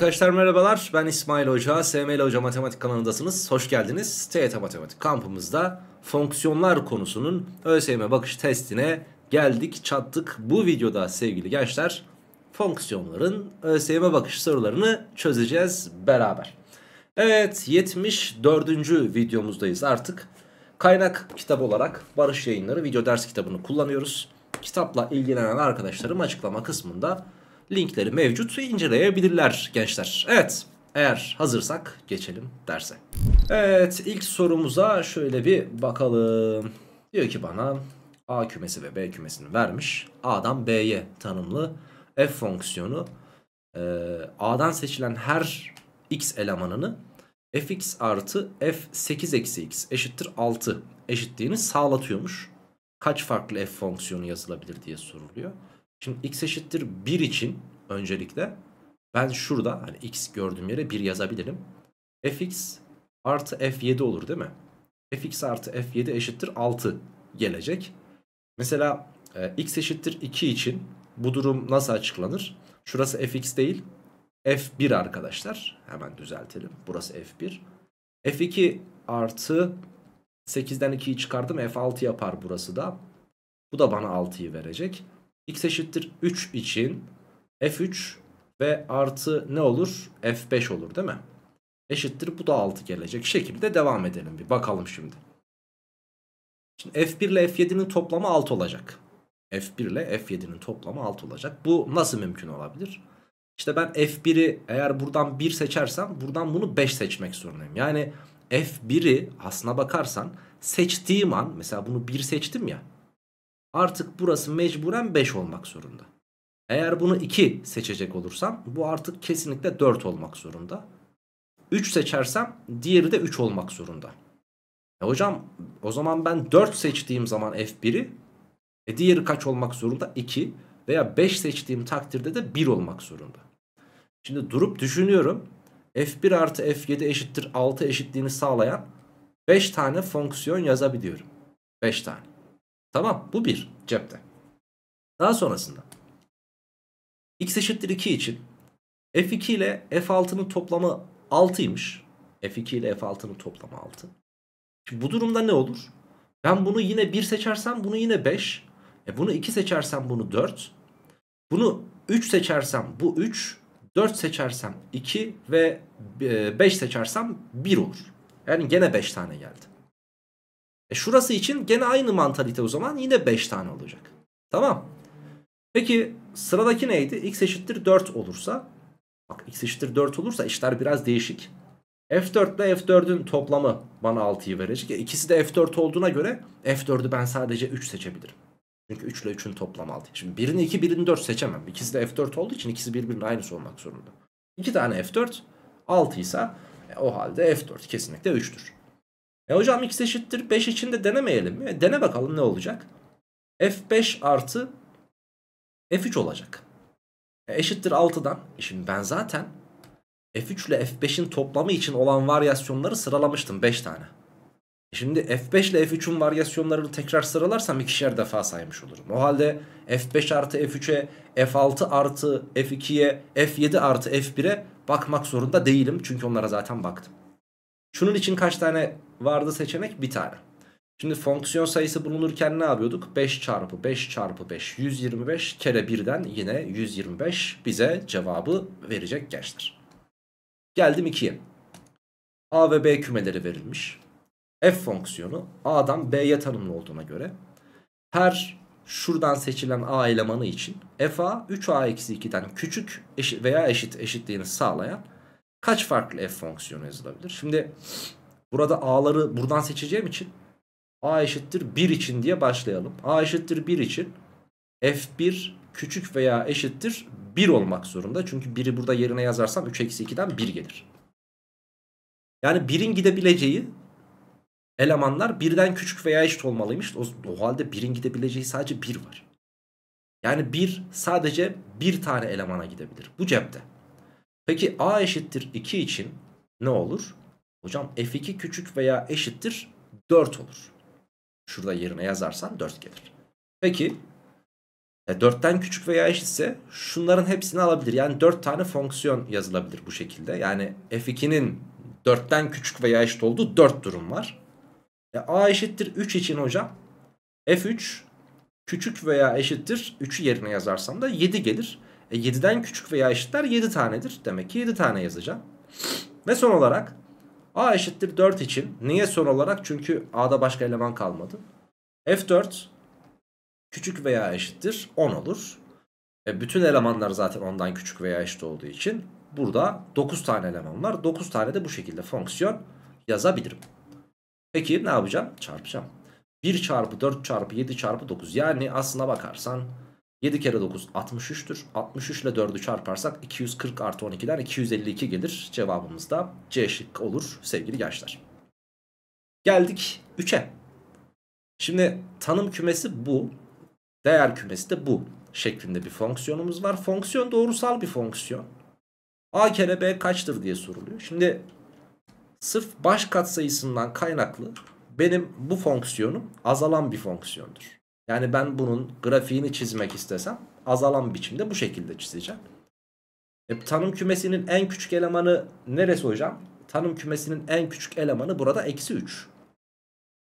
Arkadaşlar merhabalar ben İsmail Hoca, SML Hoca Matematik kanalındasınız. Hoş geldiniz. TYT e Matematik kampımızda fonksiyonlar konusunun ÖSYM bakış testine geldik, çattık. Bu videoda sevgili gençler fonksiyonların ÖSYM bakış sorularını çözeceğiz beraber. Evet 74. videomuzdayız artık. Kaynak kitap olarak Barış Yayınları video ders kitabını kullanıyoruz. Kitapla ilgilenen arkadaşlarım açıklama kısmında linkleri mevcut inceleyebilirler gençler. Evet eğer hazırsak geçelim derse. Evet ilk sorumuza şöyle bir bakalım. Diyor ki bana A kümesi ve B kümesini vermiş. A'dan B'ye tanımlı f fonksiyonu e, A'dan seçilen her x elemanını fx artı f8 eksi x eşittir 6 eşitliğini sağlatıyormuş. Kaç farklı f fonksiyonu yazılabilir diye soruluyor. Şimdi x eşittir 1 için öncelikle ben şurada hani x gördüğüm yere 1 yazabilirim. fx artı f7 olur değil mi? fx artı f7 eşittir 6 gelecek. Mesela e, x eşittir 2 için bu durum nasıl açıklanır? Şurası fx değil f1 arkadaşlar. Hemen düzeltelim. Burası f1. f2 artı 8'den 2'yi çıkardım f6 yapar burası da. Bu da bana 6'yı verecek x eşittir 3 için f3 ve artı ne olur? f5 olur değil mi? Eşittir bu da 6 gelecek şekilde devam edelim bir bakalım şimdi. Şimdi f1 ile f7'nin toplamı 6 olacak. f1 ile f7'nin toplamı 6 olacak. Bu nasıl mümkün olabilir? İşte ben f1'i eğer buradan 1 seçersem buradan bunu 5 seçmek zorundayım. Yani f1'i aslına bakarsan seçtiğim an mesela bunu 1 seçtim ya. Artık burası mecburen 5 olmak zorunda. Eğer bunu 2 seçecek olursam bu artık kesinlikle 4 olmak zorunda. 3 seçersem diğeri de 3 olmak zorunda. E hocam o zaman ben 4 seçtiğim zaman F1'i e diğeri kaç olmak zorunda? 2 veya 5 seçtiğim takdirde de 1 olmak zorunda. Şimdi durup düşünüyorum. F1 artı F7 eşittir 6 eşitliğini sağlayan 5 tane fonksiyon yazabiliyorum. 5 tane. Tamam bu bir cepte. Daha sonrasında x eşittir 2 için f2 ile f6'nın toplamı 6'ymış. f2 ile f6'nın toplamı 6. Şimdi bu durumda ne olur? Ben bunu yine 1 seçersem bunu yine 5. E bunu 2 seçersem bunu 4. Bunu 3 seçersem bu 3. 4 seçersem 2 ve 5 e, seçersem 1 olur. Yani gene 5 tane geldi. E şurası için gene aynı mantalite o zaman yine 5 tane olacak. Tamam. Peki sıradaki neydi? X eşittir 4 olursa. Bak x eşittir 4 olursa işler biraz değişik. F4 ile F4'ün toplamı bana 6'yı verecek. E ikisi de F4 olduğuna göre F4'ü ben sadece 3 seçebilirim. Çünkü 3 ile 3'ün toplamı 6. Şimdi 1'ini 2, 1'ini 4 seçemem. İkisi de F4 olduğu için ikisi birbirinin aynı olmak zorunda. 2 tane F4, 6 ise e, o halde F4 kesinlikle 3'tür. E hocam x eşittir 5 için de denemeyelim mi? E, dene bakalım ne olacak? F5 artı F3 olacak. E, eşittir 6'dan. E şimdi ben zaten F3 ile F5'in toplamı için olan varyasyonları sıralamıştım 5 tane. E, şimdi F5 ile F3'ün varyasyonlarını tekrar sıralarsam ikişer defa saymış olurum. O halde F5 artı F3'e, F6 artı F2'ye, F7 artı F1'e bakmak zorunda değilim. Çünkü onlara zaten baktım. Şunun için kaç tane vardı seçenek? Bir tane. Şimdi fonksiyon sayısı bulunurken ne yapıyorduk? 5 çarpı 5 çarpı 5 125 kere birden yine 125 bize cevabı verecek gençler. Geldim 2'ye. A ve B kümeleri verilmiş. F fonksiyonu A'dan B'ye tanımlı olduğuna göre her şuradan seçilen A elemanı için fA 3A-2'den küçük veya eşit eşitliğini sağlayan kaç farklı f fonksiyonu yazılabilir? Şimdi burada a'ları buradan seçeceğim için a eşittir 1 için diye başlayalım. a eşittir 1 için f1 küçük veya eşittir 1 olmak zorunda. Çünkü 1'i burada yerine yazarsam 3 eksi 2'den 1 gelir. Yani 1'in gidebileceği elemanlar birden küçük veya eşit olmalıymış. O, o halde 1'in gidebileceği sadece 1 var. Yani 1 sadece 1 tane elemana gidebilir. Bu cepte. Peki a eşittir 2 için ne olur? Hocam f2 küçük veya eşittir 4 olur. Şurada yerine yazarsan 4 gelir. Peki 4'ten e, küçük veya eşitse şunların hepsini alabilir. Yani 4 tane fonksiyon yazılabilir bu şekilde. Yani f2'nin 4'ten küçük veya eşit olduğu 4 durum var. E, a eşittir 3 için hocam f3 küçük veya eşittir 3'ü yerine yazarsam da 7 gelir. E 7'den küçük veya eşitler 7 tanedir. Demek ki 7 tane yazacağım. Ve son olarak A eşittir 4 için. Niye son olarak? Çünkü A'da başka eleman kalmadı. F4 küçük veya eşittir 10 olur. E bütün elemanlar zaten ondan küçük veya eşit olduğu için burada 9 tane eleman var. 9 tane de bu şekilde fonksiyon yazabilirim. Peki ne yapacağım? Çarpacağım. 1 çarpı 4 çarpı 7 çarpı 9 yani aslına bakarsan 7 kere 9 63'tür. 63 ile 4'ü çarparsak 240 artı 12'den 252 gelir. Cevabımız da C şık olur sevgili gençler. Geldik 3'e. Şimdi tanım kümesi bu. Değer kümesi de bu şeklinde bir fonksiyonumuz var. Fonksiyon doğrusal bir fonksiyon. A kere B kaçtır diye soruluyor. Şimdi sırf baş katsayısından kaynaklı benim bu fonksiyonum azalan bir fonksiyondur. Yani ben bunun grafiğini çizmek istesem azalan biçimde bu şekilde çizeceğim. E, tanım kümesinin en küçük elemanı neresi hocam? Tanım kümesinin en küçük elemanı burada eksi 3.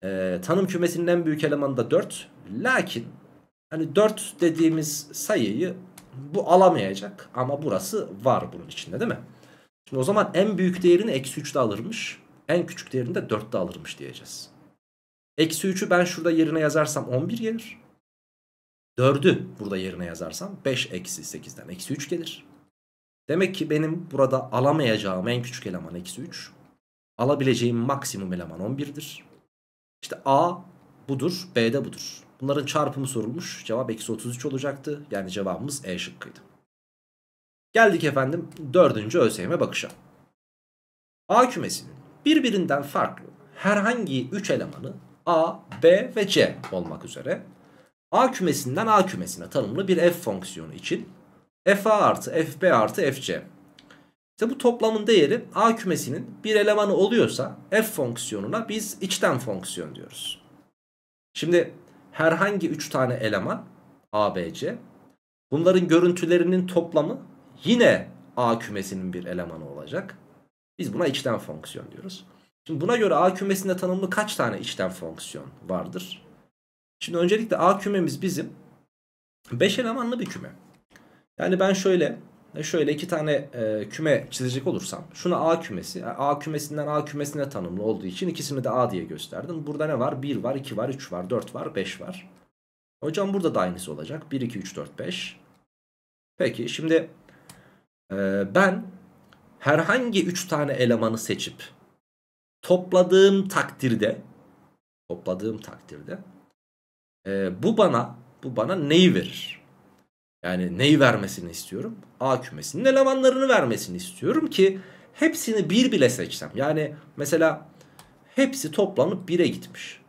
E, tanım kümesinin en büyük elemanı da 4. Lakin hani 4 dediğimiz sayıyı bu alamayacak ama burası var bunun içinde değil mi? Şimdi o zaman en büyük değerini eksi 3'te alırmış. En küçük değerini de 4'te alırmış diyeceğiz. Eksi 3'ü ben şurada yerine yazarsam 11 gelir. 4'ü burada yerine yazarsam 5 eksi 8'den eksi 3 gelir. Demek ki benim burada alamayacağım en küçük eleman eksi 3. Alabileceğim maksimum eleman 11'dir. İşte A budur, B de budur. Bunların çarpımı sorulmuş. Cevap eksi 33 olacaktı. Yani cevabımız E şıkkıydı. Geldik efendim dördüncü ÖSYM bakışa. A kümesinin birbirinden farklı herhangi 3 elemanı A, B ve C olmak üzere A kümesinden A kümesine tanımlı bir f fonksiyonu için fA artı fB artı fC c. İşte bu toplamın değeri A kümesinin bir elemanı oluyorsa f fonksiyonuna biz içten fonksiyon diyoruz. Şimdi herhangi 3 tane eleman A, B, C bunların görüntülerinin toplamı yine A kümesinin bir elemanı olacak. Biz buna içten fonksiyon diyoruz. Şimdi buna göre A kümesinde tanımlı kaç tane içten fonksiyon vardır? Şimdi öncelikle A kümemiz bizim 5 elemanlı bir küme. Yani ben şöyle şöyle iki tane e, küme çizecek olursam şuna A kümesi A kümesinden A kümesine tanımlı olduğu için ikisini de A diye gösterdim. Burada ne var? 1 var, 2 var, 3 var, 4 var, 5 var. Hocam burada da aynısı olacak. 1, 2, 3, 4, 5. Peki şimdi e, ben herhangi 3 tane elemanı seçip topladığım takdirde topladığım takdirde e, bu bana bu bana neyi verir? Yani neyi vermesini istiyorum? A kümesinin elemanlarını vermesini istiyorum ki hepsini bir bile seçsem. Yani mesela hepsi toplanıp 1'e gitmiş.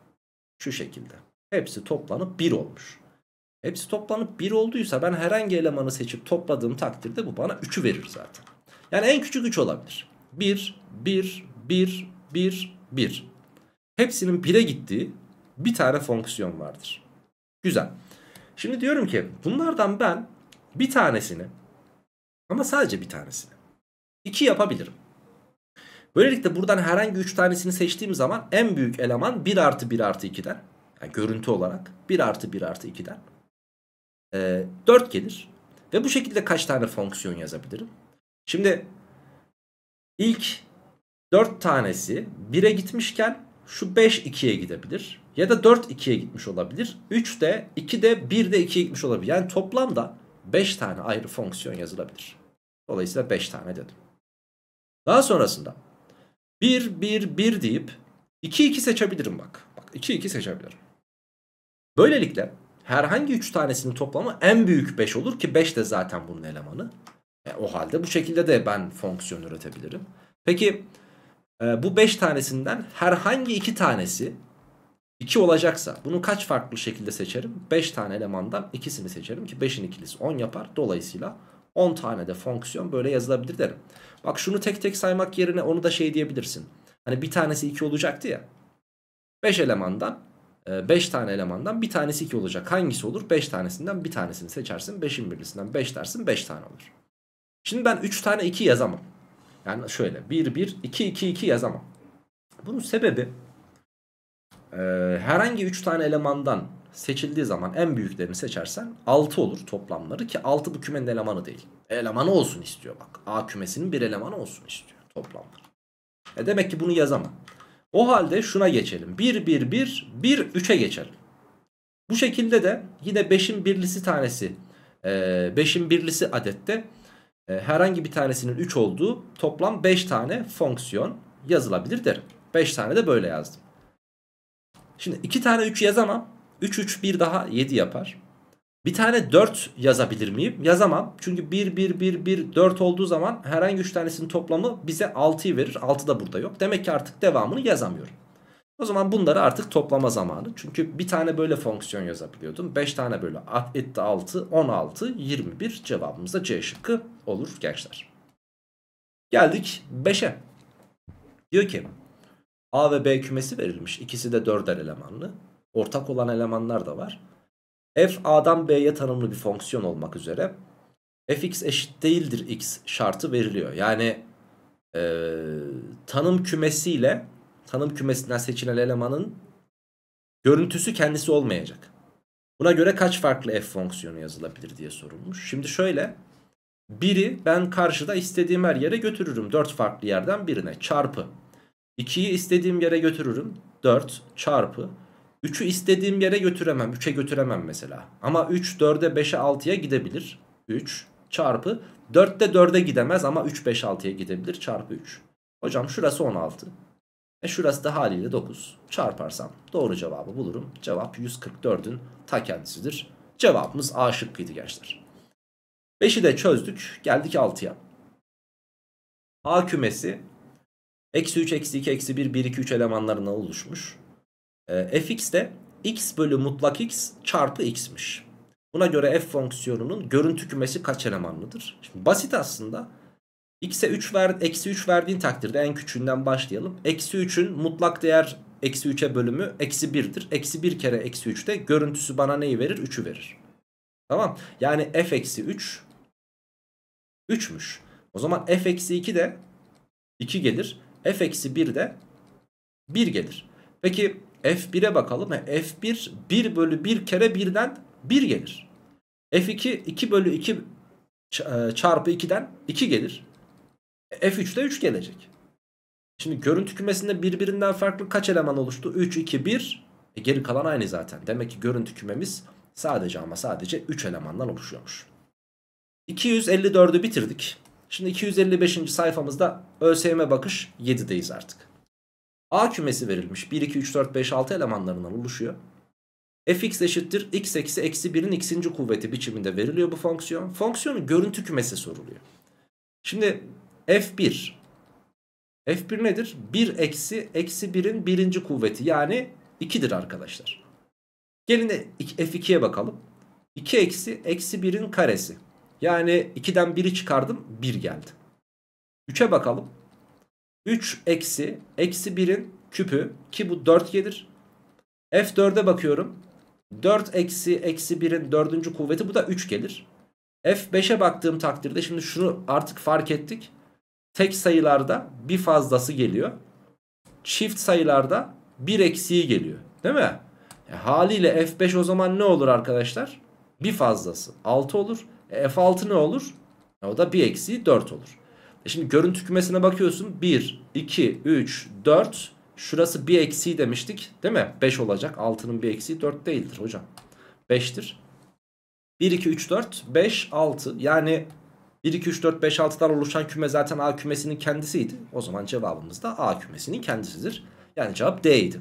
Şu şekilde. Hepsi toplanıp bir olmuş. Hepsi toplanıp bir olduysa ben herhangi elemanı seçip topladığım takdirde bu bana üçü verir zaten. Yani en küçük üç olabilir. bir, bir, bir. 1, 1. Hepsinin 1'e gittiği bir tane fonksiyon vardır. Güzel. Şimdi diyorum ki bunlardan ben bir tanesini ama sadece bir tanesini 2 yapabilirim. Böylelikle buradan herhangi 3 tanesini seçtiğim zaman en büyük eleman 1 artı 1 artı 2'den. Yani görüntü olarak 1 artı 1 artı 2'den. E, 4 gelir. Ve bu şekilde kaç tane fonksiyon yazabilirim? Şimdi ilk 4 tanesi 1'e gitmişken şu 5 2'ye gidebilir. Ya da 4 2'ye gitmiş olabilir. 3 de 2 de 1 de 2'ye gitmiş olabilir. Yani toplamda 5 tane ayrı fonksiyon yazılabilir. Dolayısıyla 5 tane dedim. Daha sonrasında 1 1 1 deyip 2 2 seçebilirim bak. Bak 2 2 seçebilirim. Böylelikle herhangi 3 tanesinin toplamı en büyük 5 olur ki 5 de zaten bunun elemanı. E, o halde bu şekilde de ben fonksiyon üretebilirim. Peki ee, bu 5 tanesinden herhangi 2 tanesi 2 olacaksa bunu kaç farklı şekilde seçerim? 5 tane elemandan ikisini seçerim ki 5'in ikilisi 10 yapar. Dolayısıyla 10 tane de fonksiyon böyle yazılabilir derim. Bak şunu tek tek saymak yerine onu da şey diyebilirsin. Hani bir tanesi 2 olacaktı ya. 5 elemandan 5 e, tane elemandan bir tanesi 2 olacak. Hangisi olur? 5 tanesinden bir tanesini seçersin. 5'in birisinden 5 dersin 5 tane olur. Şimdi ben 3 tane 2 yazamam. Yani şöyle 1 1 2 2 2 yazamam. Bunun sebebi e, herhangi 3 tane elemandan seçildiği zaman en büyüklerini seçersen 6 olur toplamları ki 6 bu kümenin elemanı değil. Elemanı olsun istiyor bak. A kümesinin bir elemanı olsun istiyor toplamları. E demek ki bunu yazamam. O halde şuna geçelim. 1 1 1 1 3'e geçelim. Bu şekilde de yine 5'in birlisi tanesi 5'in e, birlisi adette e, herhangi bir tanesinin 3 olduğu toplam 5 tane fonksiyon yazılabilir derim. 5 tane de böyle yazdım. Şimdi 2 tane 3 yazamam. 3 3 1 daha 7 yapar. Bir tane 4 yazabilir miyim? Yazamam. Çünkü 1 1 1 1 4 olduğu zaman herhangi 3 tanesinin toplamı bize 6'yı verir. 6 da burada yok. Demek ki artık devamını yazamıyorum. O zaman bunları artık toplama zamanı. Çünkü bir tane böyle fonksiyon yazabiliyordum. 5 tane böyle etti 6, 16, 21 cevabımız da C şıkkı olur gençler. Geldik 5'e. Diyor ki A ve B kümesi verilmiş. İkisi de dörder elemanlı. Ortak olan elemanlar da var. F A'dan B'ye tanımlı bir fonksiyon olmak üzere fx eşit değildir x şartı veriliyor. Yani e, tanım kümesiyle tanım kümesinden seçilen elemanın görüntüsü kendisi olmayacak. Buna göre kaç farklı f fonksiyonu yazılabilir diye sorulmuş. Şimdi şöyle biri ben karşıda istediğim her yere götürürüm 4 farklı yerden birine çarpı 2'yi istediğim yere götürürüm 4 çarpı 3'ü istediğim yere götüremem 3'e götüremem mesela ama 3 4'e 5'e 6'ya gidebilir 3 çarpı 4'te 4'e gidemez ama 3 5 6'ya gidebilir çarpı 3 hocam şurası 16 e şurası da haliyle 9. Çarparsam doğru cevabı bulurum. Cevap 144'ün ta kendisidir. Cevabımız A şıkkıydı gençler. 5'i de çözdük. Geldik 6'ya. A kümesi eksi 3, eksi 2, eksi 1, 1, 2, 3 elemanlarından oluşmuş. E, fx de x bölü mutlak x çarpı x'miş. Buna göre f fonksiyonunun görüntü kümesi kaç elemanlıdır? Şimdi basit aslında. X'e 3 ver, eksi 3 verdiğin takdirde en küçüğünden başlayalım. Eksi 3'ün mutlak değer eksi 3'e bölümü eksi 1'dir. Eksi 1 kere eksi 3'te görüntüsü bana neyi verir? 3'ü verir. Tamam. Yani f eksi 3 3'müş. O zaman f eksi 2 de 2 gelir. f eksi 1 de 1 gelir. Peki f1'e bakalım. E, f1 1 bölü 1 kere 1'den 1 gelir. f2 2 bölü 2 e, çarpı 2'den 2 gelir. F3'te 3 gelecek. Şimdi görüntü kümesinde birbirinden farklı kaç eleman oluştu? 3, 2, 1. E geri kalan aynı zaten. Demek ki görüntü kümemiz sadece ama sadece 3 elemandan oluşuyormuş. 254'ü bitirdik. Şimdi 255. sayfamızda ÖSYM bakış 7'deyiz artık. A kümesi verilmiş. 1, 2, 3, 4, 5, 6 elemanlarından oluşuyor. fx eşittir x eksi eksi 1'in x'inci kuvveti biçiminde veriliyor bu fonksiyon. Fonksiyonun görüntü kümesi soruluyor. Şimdi F1. F1 nedir? 1 eksi eksi 1'in birinci kuvveti yani 2'dir arkadaşlar. Gelin F2'ye bakalım. 2 eksi eksi 1'in karesi. Yani 2'den 1'i çıkardım 1 geldi. 3'e bakalım. 3 eksi eksi 1'in küpü ki bu 4 gelir. F4'e bakıyorum. 4 eksi eksi 1'in dördüncü kuvveti bu da 3 gelir. F5'e baktığım takdirde şimdi şunu artık fark ettik. Tek sayılarda bir fazlası geliyor. Çift sayılarda bir eksiği geliyor. Değil mi? E, haliyle F5 o zaman ne olur arkadaşlar? Bir fazlası 6 olur. E, F6 ne olur? E, o da bir eksiği 4 olur. E, şimdi görüntü kümesine bakıyorsun. 1, 2, 3, 4. Şurası bir eksiği demiştik. Değil mi? 5 olacak. 6'nın bir eksiği 4 değildir hocam. 5'tir. 1, 2, 3, 4, 5, 6. Yani 1, 2, 3, 4, 5, 6'dan oluşan küme zaten A kümesinin kendisiydi. O zaman cevabımız da A kümesinin kendisidir. Yani cevap D idi.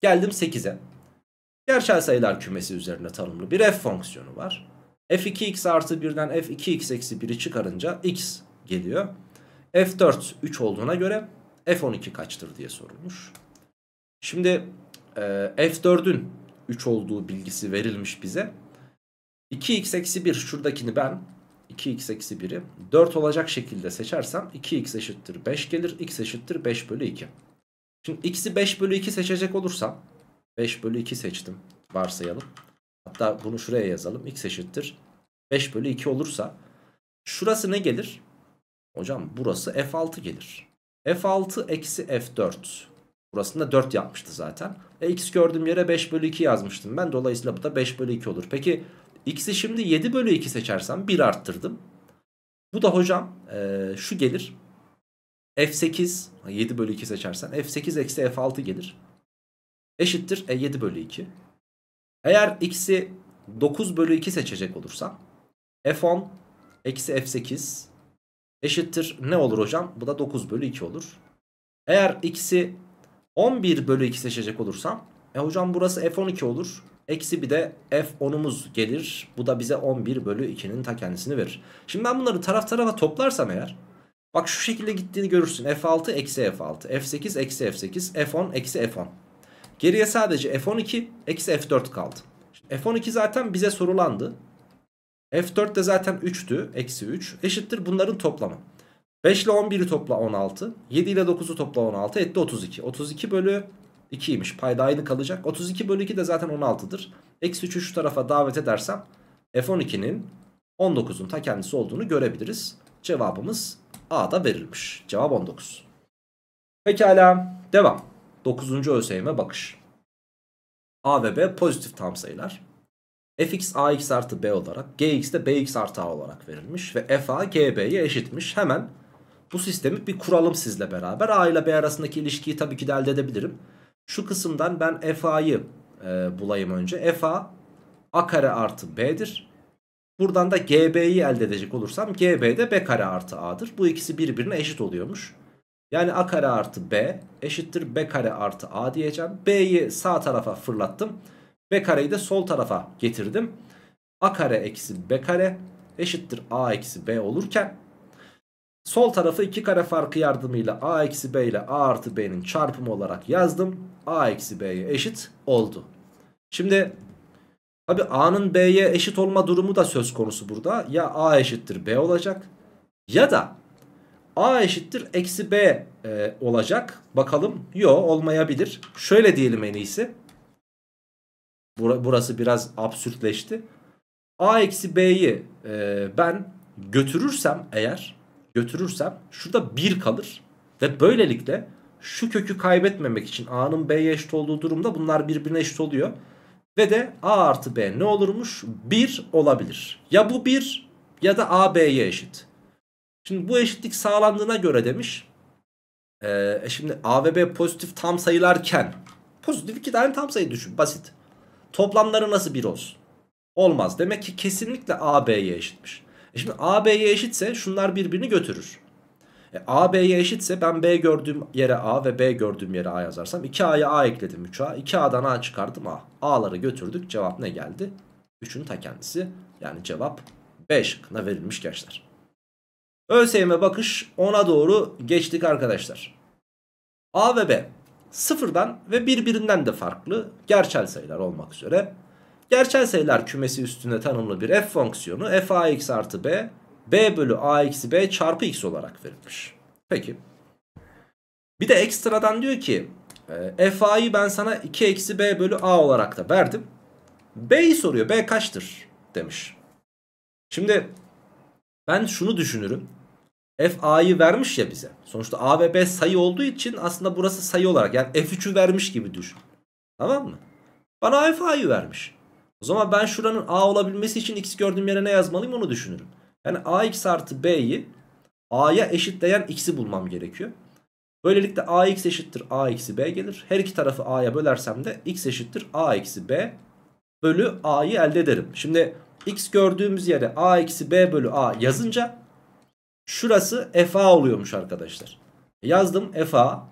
Geldim 8'e. Gerçel sayılar kümesi üzerinde tanımlı bir f fonksiyonu var. f2x artı 1'den f2x eksi 1'i çıkarınca x geliyor. f4 3 olduğuna göre f12 kaçtır diye sorulmuş. Şimdi e, f4'ün 3 olduğu bilgisi verilmiş bize. 2x eksi 1 şuradakini ben 2x eksi 1'i 4 olacak şekilde seçersem 2x eşittir 5 gelir. x eşittir 5 bölü 2. Şimdi x'i 5 bölü 2 seçecek olursam 5 bölü 2 seçtim varsayalım. Hatta bunu şuraya yazalım. x eşittir 5 bölü 2 olursa şurası ne gelir? Hocam burası f6 gelir. f6 eksi f4. Burasında 4 yapmıştı zaten. E x gördüğüm yere 5 bölü 2 yazmıştım ben. Dolayısıyla bu da 5 bölü 2 olur. Peki X'i şimdi 7 bölü 2 seçersem 1 arttırdım. Bu da hocam e, şu gelir. F8 7 bölü 2 seçersen F8 eksi F6 gelir. Eşittir E7 bölü 2. Eğer X'i 9 bölü 2 seçecek olursam F10 eksi F8 eşittir ne olur hocam? Bu da 9 bölü 2 olur. Eğer X'i 11 bölü 2 seçecek olursam e hocam burası F12 olur. Eksi bir de F10'umuz gelir. Bu da bize 11 bölü 2'nin ta kendisini verir. Şimdi ben bunları taraf tarafa toplarsam eğer. Bak şu şekilde gittiğini görürsün. F6 eksi F6. F8 eksi F8. F10 eksi F10. Geriye sadece F12 eksi F4 kaldı. F12 zaten bize sorulandı. F4 de zaten 3'tü. Eksi 3. Eşittir bunların toplamı. 5 ile 11'i topla 16. 7 ile 9'u topla 16. Etti 32. 32 bölü 2'ymiş. Payda aynı kalacak. 32 bölü 2 de zaten 16'dır. Eksi 3'ü şu tarafa davet edersem F12'nin 19'un ta kendisi olduğunu görebiliriz. Cevabımız A'da verilmiş. Cevap 19. Pekala devam. 9. ÖSYM'e bakış. A ve B pozitif tam sayılar. fx ax artı b olarak gx de bx artı a olarak verilmiş ve fa gb'ye eşitmiş. Hemen bu sistemi bir kuralım sizle beraber. A ile B arasındaki ilişkiyi tabii ki de elde edebilirim. Şu kısımdan ben FA'yı e, bulayım önce. FA A kare artı B'dir. Buradan da GB'yi elde edecek olursam GB de B kare artı A'dır. Bu ikisi birbirine eşit oluyormuş. Yani A kare artı B eşittir B kare artı A diyeceğim. B'yi sağ tarafa fırlattım. B kareyi de sol tarafa getirdim. A kare eksi B kare eşittir A eksi B olurken Sol tarafı iki kare farkı yardımıyla a eksi b ile a artı b'nin çarpımı olarak yazdım. a eksi b'ye eşit oldu. Şimdi tabi a'nın b'ye eşit olma durumu da söz konusu burada. Ya a eşittir b olacak ya da a eşittir eksi b e, olacak. Bakalım yo olmayabilir. Şöyle diyelim en iyisi. burası biraz absürtleşti. a eksi b'yi e, ben götürürsem eğer götürürsem şurada 1 kalır. Ve böylelikle şu kökü kaybetmemek için A'nın B'ye eşit olduğu durumda bunlar birbirine eşit oluyor. Ve de A artı B ne olurmuş? 1 olabilir. Ya bu 1 ya da A B'ye eşit. Şimdi bu eşitlik sağlandığına göre demiş. Ee, şimdi A ve B pozitif tam sayılarken pozitif iki tane tam sayı düşün basit. Toplamları nasıl bir olsun? Olmaz. Demek ki kesinlikle A B'ye eşitmiş. E şimdi A B'ye eşitse şunlar birbirini götürür. E, A B'ye eşitse ben B gördüğüm yere A ve B gördüğüm yere A yazarsam 2A'ya A ekledim 3A. 2A'dan A çıkardım A. A'ları götürdük. Cevap ne geldi? 3'ün ta kendisi. Yani cevap B şıkkına verilmiş gençler. ÖSYM bakış 10'a doğru geçtik arkadaşlar. A ve B sıfırdan ve birbirinden de farklı gerçel sayılar olmak üzere Gerçel sayılar kümesi üstünde tanımlı bir f fonksiyonu f ax artı b b bölü ax b çarpı x olarak verilmiş. Peki. Bir de ekstradan diyor ki e, f a'yı ben sana 2 eksi b bölü a olarak da verdim. b'yi soruyor b kaçtır demiş. Şimdi ben şunu düşünürüm. F a'yı vermiş ya bize. Sonuçta a ve b sayı olduğu için aslında burası sayı olarak yani f3'ü vermiş gibi düşün. Tamam mı? Bana f a'yı vermiş. O zaman ben şuranın a olabilmesi için x gördüğüm yere ne yazmalıyım onu düşünürüm. Yani ax artı b'yi a'ya eşitleyen x'i bulmam gerekiyor. Böylelikle ax eşittir a eksi b gelir. Her iki tarafı a'ya bölersem de x eşittir a eksi b bölü a'yı elde ederim. Şimdi x gördüğümüz yere a eksi b bölü a yazınca şurası fa oluyormuş arkadaşlar. Yazdım fa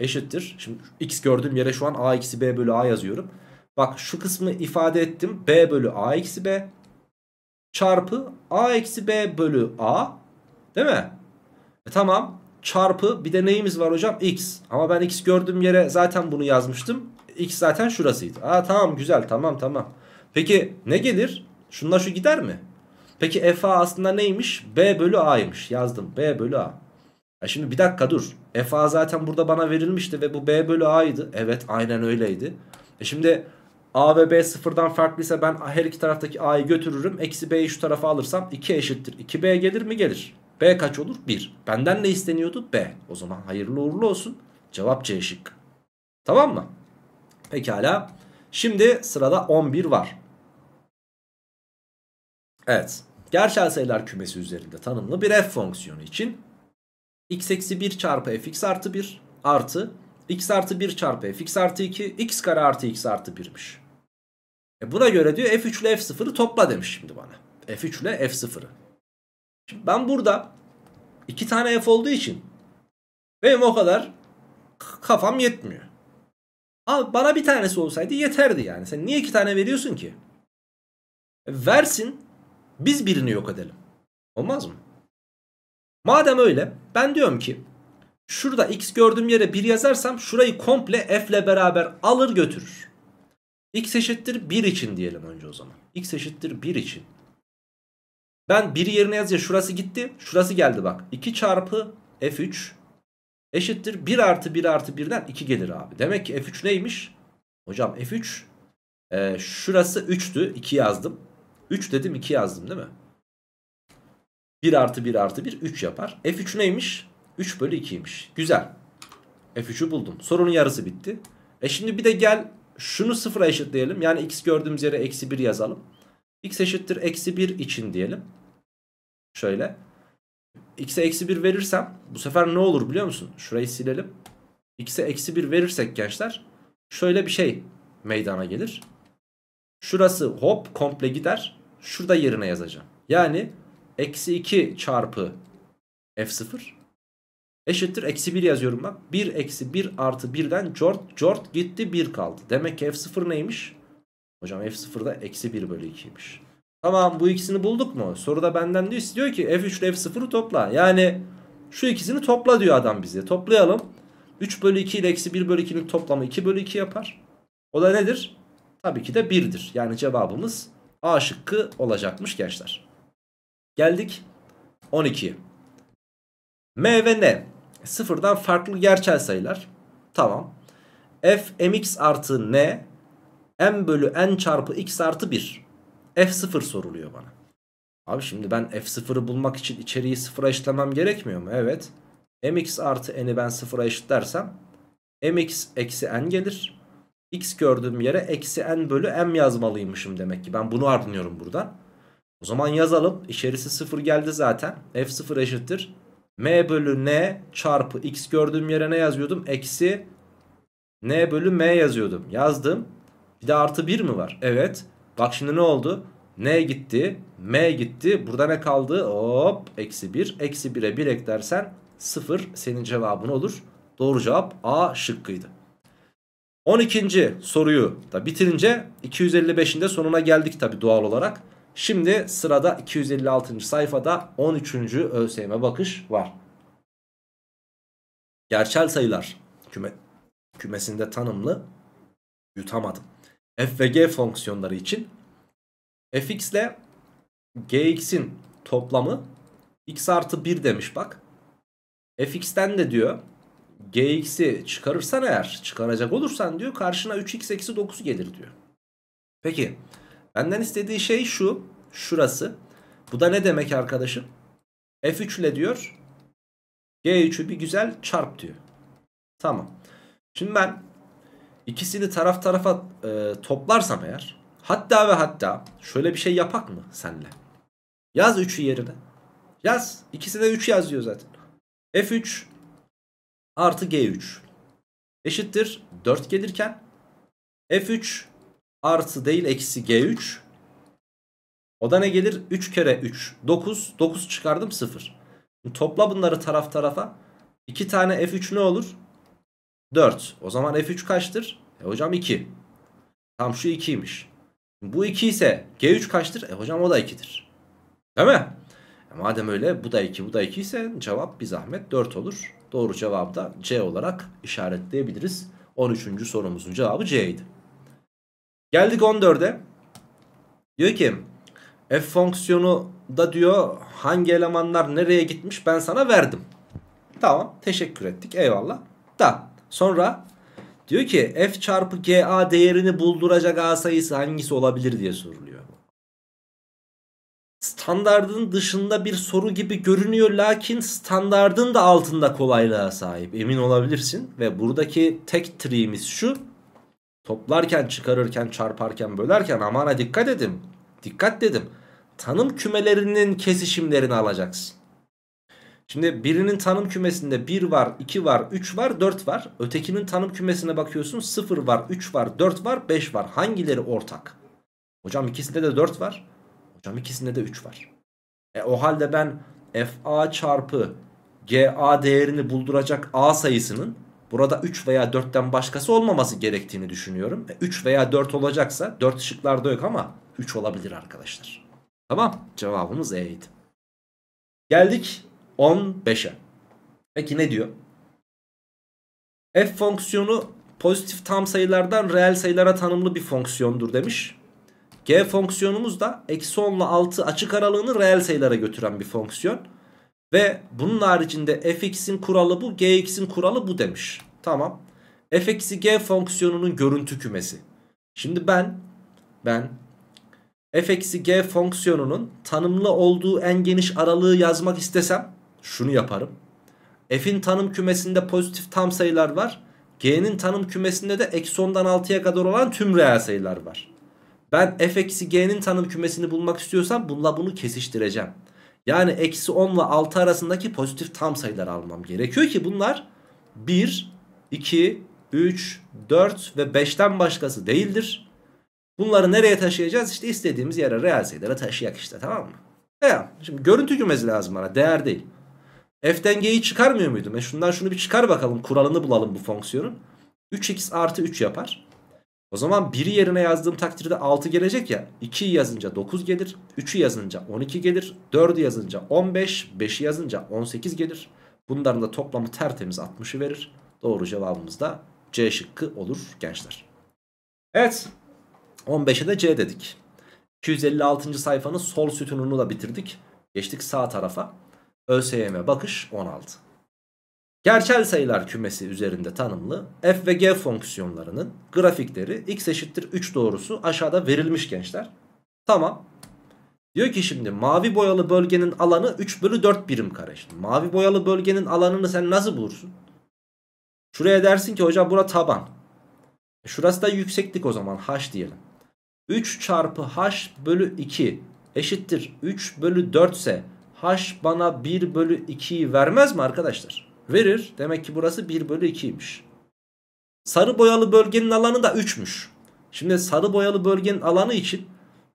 eşittir. Şimdi x gördüğüm yere şu an a eksi b bölü a yazıyorum. Bak şu kısmı ifade ettim. B bölü A eksi B çarpı A eksi B bölü A değil mi? E, tamam çarpı bir de neyimiz var hocam? X. Ama ben X gördüğüm yere zaten bunu yazmıştım. X zaten şurasıydı. Aa tamam güzel tamam tamam. Peki ne gelir? Şunla şu gider mi? Peki f a aslında neymiş? B bölü A'ymış. Yazdım. B bölü A. Ya e, şimdi bir dakika dur. f a zaten burada bana verilmişti ve bu B bölü A'ydı. Evet aynen öyleydi. E şimdi A ve B sıfırdan farklıysa ben her iki taraftaki A'yı götürürüm. Eksi B'yi şu tarafa alırsam 2 eşittir. 2B gelir mi? Gelir. B kaç olur? 1. Benden ne isteniyordu? B. O zaman hayırlı uğurlu olsun. Cevap C şıkkı. Tamam mı? Pekala. Şimdi sırada 11 var. Evet. Gerçel sayılar kümesi üzerinde tanımlı bir f fonksiyonu için x eksi 1 çarpı fx artı 1 artı x artı 1 çarpı fx artı 2 x kare artı x artı 1'miş. E, buna göre diyor F3 ile F0'ı topla demiş şimdi bana. F3 ile F0'ı. Şimdi ben burada iki tane F olduğu için benim o kadar kafam yetmiyor. Abi bana bir tanesi olsaydı yeterdi yani. Sen niye iki tane veriyorsun ki? E, versin biz birini yok edelim. Olmaz mı? Madem öyle ben diyorum ki şurada x gördüğüm yere 1 yazarsam şurayı komple f ile beraber alır götürür. X eşittir 1 için diyelim önce o zaman. X eşittir 1 için. Ben 1 yerine yazacağım. Şurası gitti. Şurası geldi bak. 2 çarpı F3 eşittir 1 artı 1 artı 1'den 2 gelir abi. Demek ki F3 neymiş? Hocam F3 e, şurası 3'tü. 2 yazdım. 3 dedim 2 yazdım değil mi? 1 artı 1 artı 1 3 yapar. F3 neymiş? 3 bölü 2'ymiş. Güzel. F3'ü buldum. Sorunun yarısı bitti. E şimdi bir de gel şunu sıfıra eşitleyelim. Yani x gördüğümüz yere eksi 1 yazalım. x eşittir eksi 1 için diyelim. Şöyle. x'e eksi 1 verirsem bu sefer ne olur biliyor musun? Şurayı silelim. x'e eksi 1 verirsek gençler şöyle bir şey meydana gelir. Şurası hop komple gider. Şurada yerine yazacağım. Yani eksi 2 çarpı f0 Eşittir eksi 1 yazıyorum bak. 1 eksi 1 artı 1'den cort cort gitti 1 kaldı. Demek ki f0 neymiş? Hocam f da eksi 1 bölü 2'ymiş. Tamam bu ikisini bulduk mu? Soruda benden diyor, diyor ki f3 ile f0'ı topla. Yani şu ikisini topla diyor adam bize. Toplayalım. 3 bölü 2 ile eksi 1 bölü 2'nin toplamı 2 bölü 2 yapar. O da nedir? Tabii ki de 1'dir. Yani cevabımız A şıkkı olacakmış gençler. Geldik 12. M ve N sıfırdan farklı gerçel sayılar. Tamam. F mx artı n m bölü n çarpı x artı 1. f sıfır soruluyor bana. Abi şimdi ben f sıfırı bulmak için içeriği sıfıra eşitlemem gerekmiyor mu? Evet. mx artı n'i ben sıfıra eşit eşitlersem mx eksi n gelir. x gördüğüm yere eksi n bölü m yazmalıymışım demek ki. Ben bunu ardınıyorum buradan. O zaman yazalım. İçerisi sıfır geldi zaten. f sıfır eşittir. M bölü N çarpı X gördüğüm yere ne yazıyordum? Eksi N bölü M yazıyordum. Yazdım. Bir de artı 1 mi var? Evet. Bak şimdi ne oldu? N gitti. M gitti. Burada ne kaldı? Hop. Eksi 1. Eksi 1'e 1 eklersen 0 senin cevabın olur. Doğru cevap A şıkkıydı. 12. soruyu da bitirince 255'inde sonuna geldik tabi doğal olarak. Şimdi sırada 256. sayfada 13. ÖSYM e bakış var. Gerçel sayılar küme, kümesinde tanımlı yutamadım. F ve G fonksiyonları için fx ile gx'in toplamı x artı 1 demiş bak. fx'ten de diyor gx'i çıkarırsan eğer çıkaracak olursan diyor karşına 3x eksi 9 gelir diyor. Peki Benden istediği şey şu. Şurası. Bu da ne demek arkadaşım? F3 ile diyor. G3'ü bir güzel çarp diyor. Tamam. Şimdi ben ikisini taraf tarafa e, toplarsam eğer. Hatta ve hatta şöyle bir şey yapak mı senle? Yaz 3'ü yerine. Yaz. İkisi de 3 yaz diyor zaten. F3 artı G3 eşittir 4 gelirken F3 artı değil eksi G3. O da ne gelir? 3 kere 3. 9. 9 çıkardım 0. Topla bunları taraf tarafa. 2 tane F3 ne olur? 4. O zaman F3 kaçtır? E hocam 2. Tam şu 2'ymiş. Bu 2 ise G3 kaçtır? E hocam o da 2'dir. Değil mi? E madem öyle bu da 2 bu da 2 ise cevap bir zahmet 4 olur. Doğru cevabı da C olarak işaretleyebiliriz. 13. sorumuzun cevabı C'ydi. Geldik 14'e. Diyor ki f fonksiyonu da diyor hangi elemanlar nereye gitmiş ben sana verdim. Tamam teşekkür ettik eyvallah. Da sonra diyor ki f çarpı ga değerini bulduracak a sayısı hangisi olabilir diye soruluyor. Standardın dışında bir soru gibi görünüyor lakin standardın da altında kolaylığa sahip emin olabilirsin. Ve buradaki tek triğimiz şu Toplarken, çıkarırken, çarparken, bölerken amana dikkat edin. Dikkat dedim. Tanım kümelerinin kesişimlerini alacaksın. Şimdi birinin tanım kümesinde 1 var, 2 var, 3 var, 4 var. Ötekinin tanım kümesine bakıyorsun 0 var, 3 var, 4 var, 5 var. Hangileri ortak? Hocam ikisinde de 4 var. Hocam ikisinde de 3 var. E o halde ben FA çarpı GA değerini bulduracak A sayısının Burada 3 veya 4'ten başkası olmaması gerektiğini düşünüyorum. 3 e, veya 4 olacaksa 4 şıklarda yok ama 3 olabilir arkadaşlar. Tamam cevabımız E'ydi. Geldik 15'e. Peki ne diyor? F fonksiyonu pozitif tam sayılardan reel sayılara tanımlı bir fonksiyondur demiş. G fonksiyonumuz da eksi 10 ile 6 açık aralığını reel sayılara götüren bir fonksiyon. Ve bunun haricinde fx'in kuralı bu, gx'in kuralı bu demiş. Tamam. f-g fonksiyonunun görüntü kümesi. Şimdi ben ben f-g fonksiyonunun tanımlı olduğu en geniş aralığı yazmak istesem şunu yaparım. F'in tanım kümesinde pozitif tam sayılar var. G'nin tanım kümesinde de eksi 10'dan 6'ya kadar olan tüm reel sayılar var. Ben f g'nin tanım kümesini bulmak istiyorsam bununla bunu kesiştireceğim. Yani eksi 10 ile 6 arasındaki pozitif tam sayılar almam gerekiyor ki bunlar 1, 2, 3, 4 ve 5'ten başkası değildir. Bunları nereye taşıyacağız? İşte istediğimiz yere reel sayılara taşıyak işte tamam mı? Devam. Şimdi görüntü kümesi lazım bana. Değer değil. F'den G'yi çıkarmıyor muydum? E şundan şunu bir çıkar bakalım. Kuralını bulalım bu fonksiyonun. 3x artı 3 yapar. O zaman 1'i yerine yazdığım takdirde 6 gelecek ya. 2'yi yazınca 9 gelir. 3'ü yazınca 12 gelir. 4'ü yazınca 15. 5'i yazınca 18 gelir. Bunların da toplamı tertemiz 60'ı verir. Doğru cevabımız da C şıkkı olur gençler. Evet 15'e de C dedik. 256. sayfanın sol sütununu da bitirdik. Geçtik sağ tarafa. ÖSYM bakış 16. Gerçel sayılar kümesi üzerinde tanımlı f ve g fonksiyonlarının grafikleri x eşittir 3 doğrusu aşağıda verilmiş gençler. Tamam. Diyor ki şimdi mavi boyalı bölgenin alanı 3 bölü 4 birim kare. Şimdi mavi boyalı bölgenin alanını sen nasıl bulursun? Şuraya dersin ki hocam bura taban. E, şurası da yükseklik o zaman h diyelim. 3 çarpı h bölü 2 eşittir 3 bölü 4 ise h bana 1 bölü 2'yi vermez mi arkadaşlar? Verir. Demek ki burası 1 bölü 2'ymiş. Sarı boyalı bölgenin alanı da 3'müş. Şimdi sarı boyalı bölgenin alanı için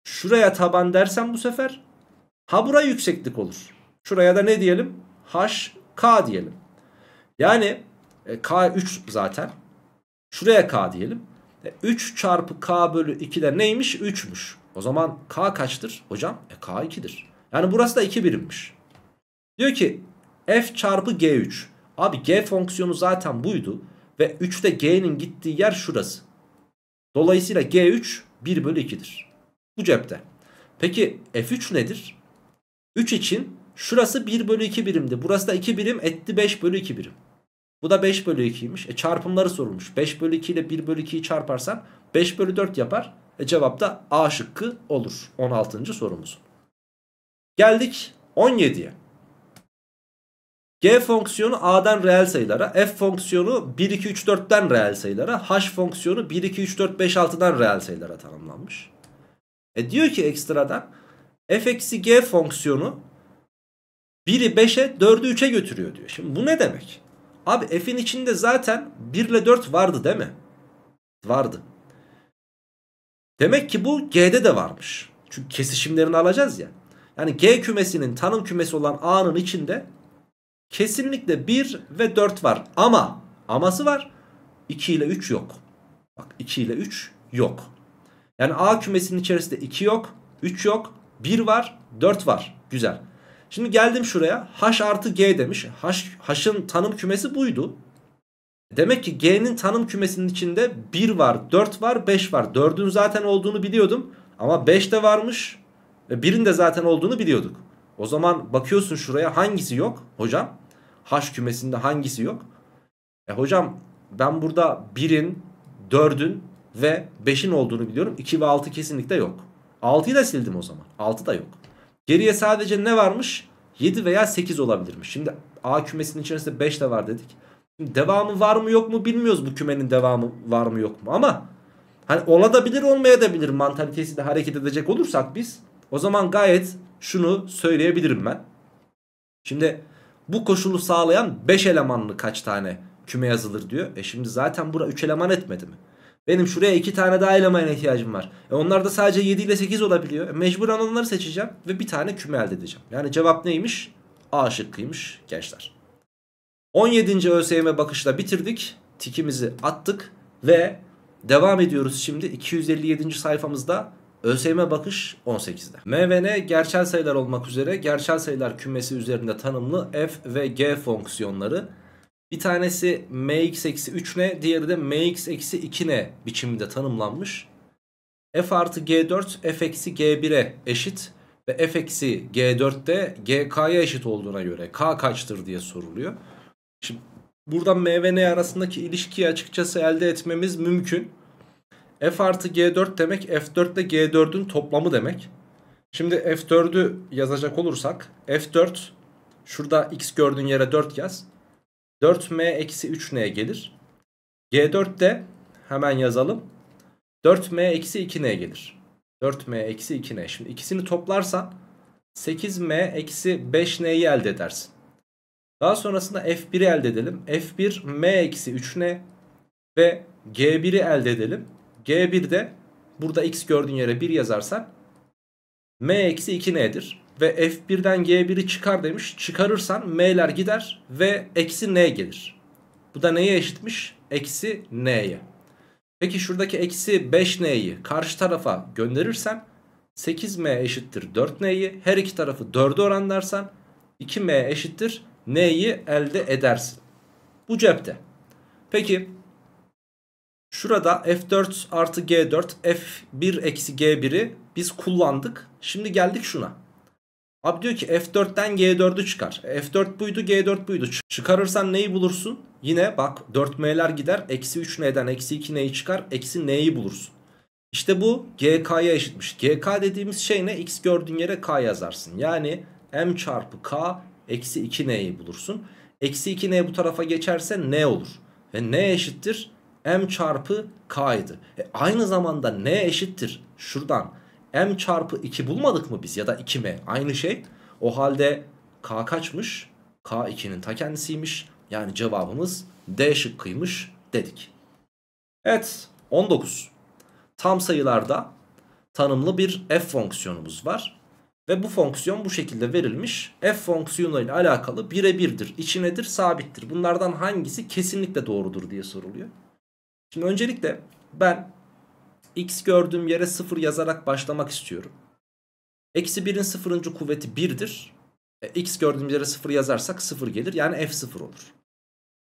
şuraya taban dersen bu sefer ha bura yükseklik olur. Şuraya da ne diyelim? h k diyelim. Yani e, K3 zaten. Şuraya K diyelim. E, 3 çarpı K bölü 2 de neymiş? 3'müş. O zaman K kaçtır hocam? E, K 2'dir. Yani burası da 2 birimmiş. Diyor ki f çarpı g3. Abi g fonksiyonu zaten buydu. Ve 3'te g'nin gittiği yer şurası. Dolayısıyla g3 1 bölü 2'dir. Bu cepte. Peki f3 nedir? 3 için şurası 1 bölü 2 birimdi. Burası da 2 birim etti 5 bölü 2 birim. Bu da 5 bölü 2'ymiş. E çarpımları sorulmuş. 5 bölü 2 ile 1 bölü 2'yi çarparsan 5 bölü 4 yapar. E cevap da A şıkkı olur. 16. sorumuz. Geldik 17'ye. G fonksiyonu A'dan reel sayılara, F fonksiyonu 1, 2, 3, 4'ten reel sayılara, H fonksiyonu 1, 2, 3, 4, 5, 6'dan reel sayılara tanımlanmış. E diyor ki ekstradan F eksi G fonksiyonu 1'i 5'e 4'ü 3'e götürüyor diyor. Şimdi bu ne demek? Abi f'in içinde zaten 1 ile 4 vardı değil mi? Vardı. Demek ki bu g'de de varmış. Çünkü kesişimlerini alacağız ya. Yani g kümesinin tanım kümesi olan a'nın içinde kesinlikle 1 ve 4 var. Ama aması var. 2 ile 3 yok. Bak 2 ile 3 yok. Yani a kümesinin içerisinde 2 yok, 3 yok, 1 var, 4 var. Güzel. Şimdi geldim şuraya. H artı G demiş. H, H'ın tanım kümesi buydu. Demek ki G'nin tanım kümesinin içinde 1 var, 4 var, 5 var. 4'ün zaten olduğunu biliyordum. Ama 5 de varmış. Ve 1'in de zaten olduğunu biliyorduk. O zaman bakıyorsun şuraya hangisi yok hocam? H kümesinde hangisi yok? E hocam ben burada 1'in, 4'ün ve 5'in olduğunu biliyorum. 2 ve 6 kesinlikle yok. 6'yı da sildim o zaman. 6 da yok. Geriye sadece ne varmış? 7 veya 8 olabilirmiş. Şimdi A kümesinin içerisinde 5 de var dedik. Şimdi devamı var mı yok mu bilmiyoruz bu kümenin devamı var mı yok mu ama hani olabilir olmaya da bilir hareket edecek olursak biz o zaman gayet şunu söyleyebilirim ben. Şimdi bu koşulu sağlayan 5 elemanlı kaç tane küme yazılır diyor. E şimdi zaten bura 3 eleman etmedi mi? Benim şuraya 2 tane daha elemana ihtiyacım var. E onlar da sadece 7 ile 8 olabiliyor. E mecburen onları seçeceğim ve bir tane küme elde edeceğim. Yani cevap neymiş? A şıkkıymış gençler. 17. ÖSYM bakışla bitirdik. Tikimizi attık ve devam ediyoruz şimdi 257. sayfamızda ÖSYM bakış 18'de. M ve N gerçel sayılar olmak üzere gerçel sayılar kümesi üzerinde tanımlı f ve g fonksiyonları bir tanesi mx-3 eksi ne diğeri de mx-2 eksi ne biçiminde tanımlanmış. f artı g4 f eksi g1'e eşit ve f eksi g4 de gk'ya eşit olduğuna göre k kaçtır diye soruluyor. Şimdi buradan m ve n arasındaki ilişkiyi açıkçası elde etmemiz mümkün. f artı g4 demek f4 de g4'ün toplamı demek. Şimdi f4'ü yazacak olursak f4 şurada x gördüğün yere 4 yaz. 4m-3n eksi gelir. G4 de hemen yazalım. 4m-2n eksi gelir. 4m-2n. eksi Şimdi ikisini toplarsan 8m-5n'yi eksi elde edersin. Daha sonrasında F1'i elde edelim. F1 eksi m-3n ve G1'i elde edelim. g 1 de burada x gördüğün yere 1 yazarsan m-2n'dir. eksi ve F1'den G1'i çıkar demiş. Çıkarırsan M'ler gider ve eksi N gelir. Bu da neye eşitmiş? Eksi N'ye. Peki şuradaki eksi 5N'yi karşı tarafa gönderirsen 8M eşittir 4N'yi. Her iki tarafı 4'e oranlarsan 2M eşittir N'yi elde edersin. Bu cepte. Peki şurada F4 artı G4 F1 eksi G1'i biz kullandık. Şimdi geldik şuna. Abi diyor ki F4'ten G4'ü çıkar. F4 buydu G4 buydu. Çıkarırsan neyi bulursun? Yine bak 4M'ler gider. Eksi 3N'den eksi 2N'yi çıkar. Eksi N'yi bulursun. İşte bu GK'ya eşitmiş. GK dediğimiz şey ne? X gördüğün yere K yazarsın. Yani M çarpı K eksi 2N'yi bulursun. Eksi 2N bu tarafa geçerse N olur. Ve N eşittir? M çarpı K'ydı. E aynı zamanda N eşittir. Şuradan m çarpı 2 bulmadık mı biz ya da 2m aynı şey. O halde k kaçmış? k 2'nin ta kendisiymiş. Yani cevabımız D şıkkıymış dedik. Evet 19. Tam sayılarda tanımlı bir f fonksiyonumuz var. Ve bu fonksiyon bu şekilde verilmiş. F fonksiyonu ile alakalı birebirdir, içinedir, sabittir. Bunlardan hangisi kesinlikle doğrudur diye soruluyor. Şimdi öncelikle ben x gördüğüm yere 0 yazarak başlamak istiyorum. Eksi 1'in 0. kuvveti 1'dir. E, x gördüğüm yere 0 yazarsak 0 gelir. Yani f0 olur.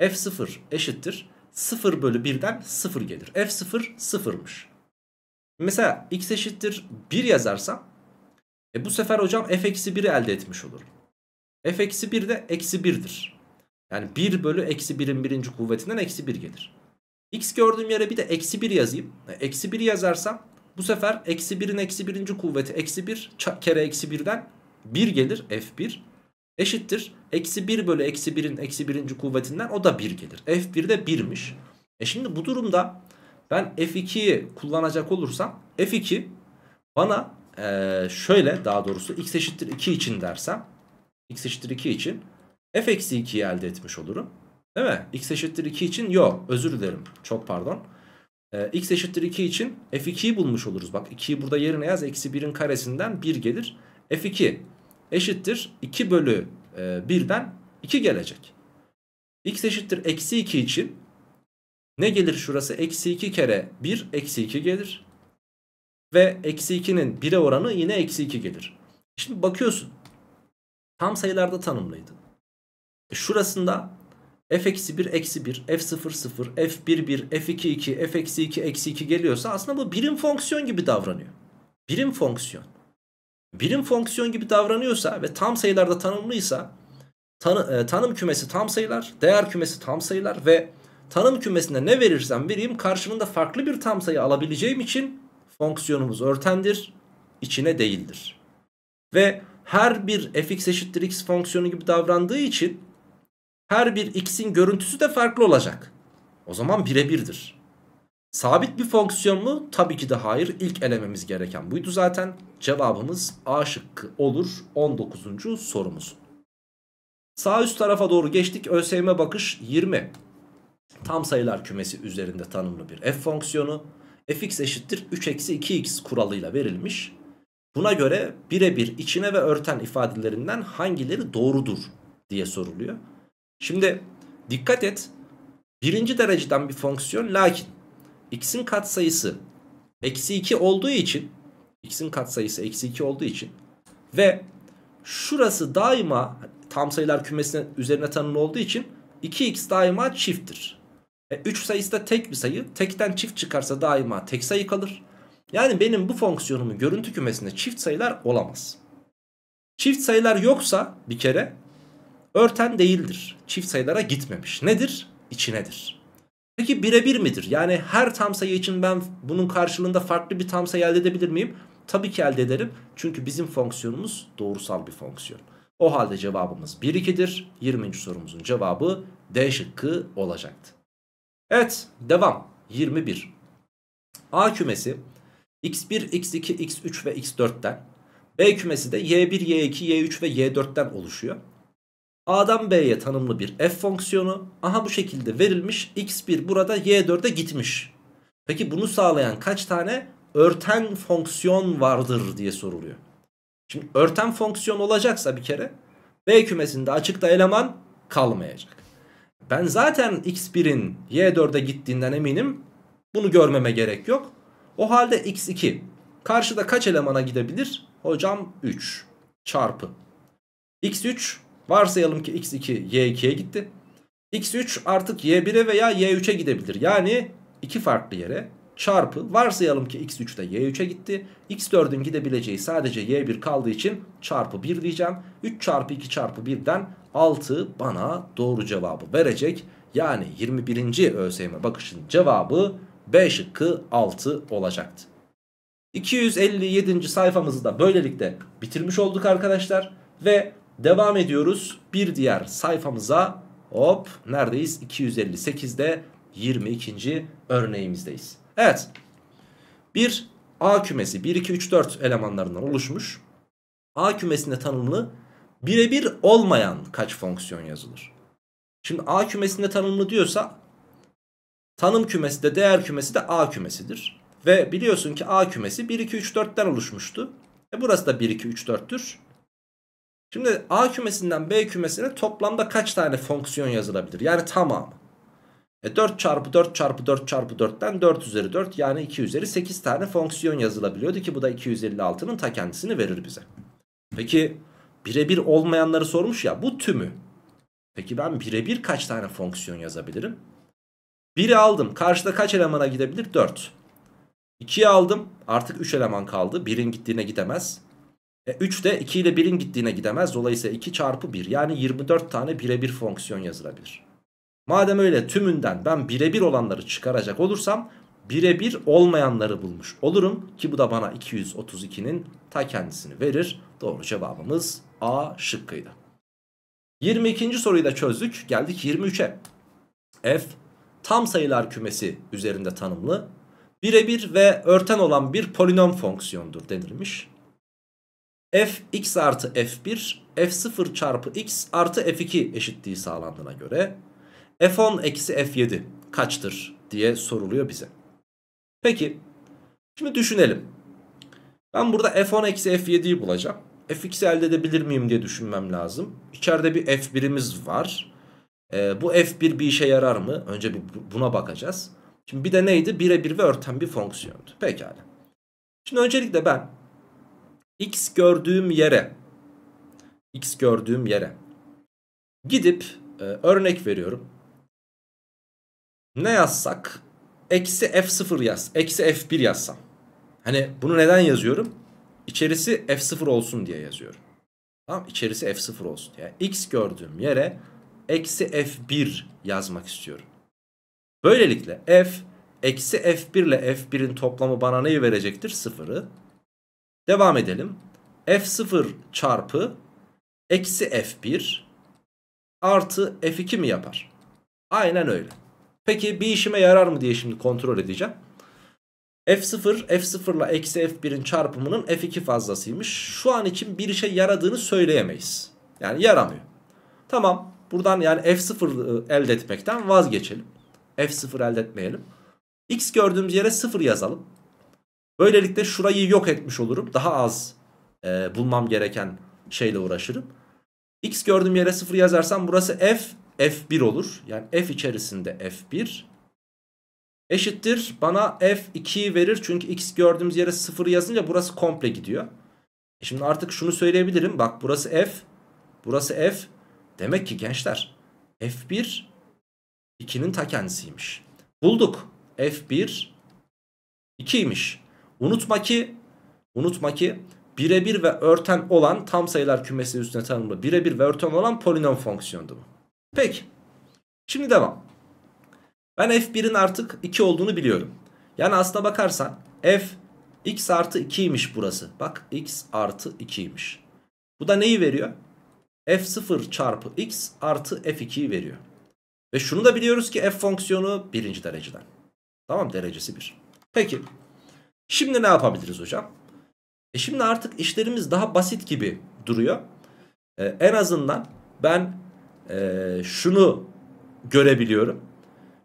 f0 eşittir. 0 bölü 1'den 0 gelir. f0 0'mış. Mesela x eşittir 1 yazarsam e bu sefer hocam f eksi 1'i elde etmiş olurum. f eksi 1 de eksi 1'dir. Yani 1 bölü eksi 1'in birinci kuvvetinden eksi 1 gelir. X gördüğüm yere bir de eksi 1 yazayım. Eksi 1 yazarsam bu sefer eksi 1'in eksi 1. kuvveti eksi 1 kere eksi 1'den 1 gelir f1 eşittir. Eksi 1 bölü eksi 1'in eksi 1. kuvvetinden o da 1 gelir. f1 de 1'miş. E şimdi bu durumda ben f2'yi kullanacak olursam f2 bana ee, şöyle daha doğrusu x eşittir 2 için dersem x eşittir 2 için f eksi 2'yi elde etmiş olurum. Değil mi? X eşittir 2 için yok. Özür dilerim. Çok pardon. Ee, x eşittir 2 için f2'yi bulmuş oluruz. Bak 2'yi burada yerine yaz. Eksi 1'in karesinden 1 gelir. f2 eşittir 2 bölü e, 1'den 2 gelecek. x eşittir eksi 2 için ne gelir şurası? Eksi 2 kere 1 eksi 2 gelir. Ve eksi 2'nin 1'e oranı yine eksi 2 gelir. Şimdi bakıyorsun. Tam sayılarda tanımlıydı. E şurasında f-1 eksi 1 f0 0 f1 1 f2 2 f-2 eksi 2 geliyorsa aslında bu birim fonksiyon gibi davranıyor. Birim fonksiyon. Birim fonksiyon gibi davranıyorsa ve tam sayılarda tanımlıysa tanı, e, tanım kümesi tam sayılar, değer kümesi tam sayılar ve tanım kümesine ne verirsem vereyim karşılığında farklı bir tam sayı alabileceğim için fonksiyonumuz örtendir, içine değildir. Ve her bir fx eşittir x fonksiyonu gibi davrandığı için her bir x'in görüntüsü de farklı olacak. O zaman birebirdir. Sabit bir fonksiyon mu? Tabii ki de hayır. İlk elememiz gereken buydu zaten. Cevabımız A şıkkı olur. 19. sorumuz. Sağ üst tarafa doğru geçtik. ÖSYM bakış 20. Tam sayılar kümesi üzerinde tanımlı bir f fonksiyonu. fx eşittir 3 eksi 2x kuralıyla verilmiş. Buna göre birebir içine ve örten ifadelerinden hangileri doğrudur diye soruluyor. Şimdi dikkat et. Birinci dereceden bir fonksiyon lakin x'in katsayısı eksi 2 olduğu için x'in katsayısı eksi 2 olduğu için ve şurası daima tam sayılar kümesine üzerine tanımlı olduğu için 2x daima çifttir. E, 3 sayısı da tek bir sayı. Tekten çift çıkarsa daima tek sayı kalır. Yani benim bu fonksiyonumun görüntü kümesinde çift sayılar olamaz. Çift sayılar yoksa bir kere örten değildir. Çift sayılara gitmemiş. Nedir? İçinedir. Peki birebir midir? Yani her tam sayı için ben bunun karşılığında farklı bir tam sayı elde edebilir miyim? Tabii ki elde ederim. Çünkü bizim fonksiyonumuz doğrusal bir fonksiyon. O halde cevabımız 1 2'dir. 20. sorumuzun cevabı D şıkkı olacaktı. Evet devam. 21. A kümesi x1, x2, x3 ve x4'ten. B kümesi de y1, y2, y3 ve y4'ten oluşuyor. A'dan B'ye tanımlı bir f fonksiyonu. Aha bu şekilde verilmiş. X1 burada Y4'e gitmiş. Peki bunu sağlayan kaç tane örten fonksiyon vardır diye soruluyor. Şimdi örten fonksiyon olacaksa bir kere B kümesinde açıkta eleman kalmayacak. Ben zaten x1'in y4'e gittiğinden eminim. Bunu görmeme gerek yok. O halde x2 karşıda kaç elemana gidebilir? Hocam 3 çarpı. x3 Varsayalım ki x2 y2'ye gitti. x3 artık y1'e veya y3'e gidebilir. Yani iki farklı yere çarpı varsayalım ki x3 de y3'e gitti. x4'ün gidebileceği sadece y1 kaldığı için çarpı 1 diyeceğim. 3 çarpı 2 çarpı 1'den 6 bana doğru cevabı verecek. Yani 21. ÖSYM bakışın cevabı B şıkkı 6 olacaktı. 257. sayfamızı da böylelikle bitirmiş olduk arkadaşlar. Ve Devam ediyoruz. Bir diğer sayfamıza hop neredeyiz? 258'de 22. örneğimizdeyiz. Evet. Bir A kümesi 1 2 3 4 elemanlarından oluşmuş. A kümesinde tanımlı birebir olmayan kaç fonksiyon yazılır? Şimdi A kümesinde tanımlı diyorsa tanım kümesi de değer kümesi de A kümesidir. Ve biliyorsun ki A kümesi 1 2 3 4'ten oluşmuştu. E burası da 1 2 3 4'tür. Şimdi A kümesinden B kümesine toplamda kaç tane fonksiyon yazılabilir? Yani tamamı. E 4 çarpı 4 çarpı 4 çarpı 4'ten 4 üzeri 4 yani 2 üzeri 8 tane fonksiyon yazılabiliyordu ki bu da 256'nın ta kendisini verir bize. Peki birebir olmayanları sormuş ya bu tümü. Peki ben birebir kaç tane fonksiyon yazabilirim? 1'i aldım. Karşıda kaç elemana gidebilir? 4. 2'yi aldım. Artık 3 eleman kaldı. 1'in gittiğine gidemez. E, 3 de 2 ile 1'in gittiğine gidemez. Dolayısıyla 2 çarpı 1 yani 24 tane birebir fonksiyon yazılabilir. Madem öyle tümünden ben birebir olanları çıkaracak olursam birebir olmayanları bulmuş olurum. Ki bu da bana 232'nin ta kendisini verir. Doğru cevabımız A şıkkıydı. 22. soruyu da çözdük. Geldik 23'e. F tam sayılar kümesi üzerinde tanımlı birebir ve örten olan bir polinom fonksiyondur denilmiş f x artı f1 f0 çarpı x artı f2 eşitliği sağlandığına göre f10 eksi f7 kaçtır diye soruluyor bize. Peki şimdi düşünelim. Ben burada f10 eksi f7'yi bulacağım. f2'si elde edebilir miyim diye düşünmem lazım. İçeride bir f1'imiz var. E, bu f1 bir işe yarar mı? Önce bir buna bakacağız. Şimdi bir de neydi? Birebir ve örten bir fonksiyondu. Pekala. Şimdi öncelikle ben x gördüğüm yere x gördüğüm yere gidip e, örnek veriyorum. Ne yazsak? Eksi f0 yaz. Eksi f1 yazsam. Hani bunu neden yazıyorum? İçerisi f0 olsun diye yazıyorum. Tamam içerisi f0 olsun. Yani x gördüğüm yere eksi f1 yazmak istiyorum. Böylelikle f eksi f1 ile f1'in toplamı bana neyi verecektir? Sıfırı Devam edelim. F0 çarpı eksi F1 artı F2 mi yapar? Aynen öyle. Peki bir işime yarar mı diye şimdi kontrol edeceğim. F0, F0 ile eksi F1'in çarpımının F2 fazlasıymış. Şu an için bir işe yaradığını söyleyemeyiz. Yani yaramıyor. Tamam buradan yani F0 e, elde etmekten vazgeçelim. F0 elde etmeyelim. X gördüğümüz yere 0 yazalım. Böylelikle şurayı yok etmiş olurum. Daha az e, bulmam gereken şeyle uğraşırım. X gördüğüm yere 0 yazarsam burası F, F1 olur. Yani F içerisinde F1 eşittir. Bana F2 verir. Çünkü X gördüğümüz yere 0 yazınca burası komple gidiyor. E şimdi artık şunu söyleyebilirim. Bak burası F, burası F. Demek ki gençler F1 2'nin ta kendisiymiş. Bulduk. F1 2'ymiş. Unutma ki unutma ki birebir ve örten olan tam sayılar kümesi üstüne tanımlı birebir ve örten olan polinom fonksiyondu bu. Peki. Şimdi devam. Ben f1'in artık 2 olduğunu biliyorum. Yani aslına bakarsan f x artı 2'ymiş burası. Bak x artı 2'ymiş. Bu da neyi veriyor? f0 çarpı x artı f2'yi veriyor. Ve şunu da biliyoruz ki f fonksiyonu birinci dereceden. Tamam derecesi 1. Peki. Şimdi ne yapabiliriz hocam? E şimdi artık işlerimiz daha basit gibi duruyor. E, en azından ben e, şunu görebiliyorum.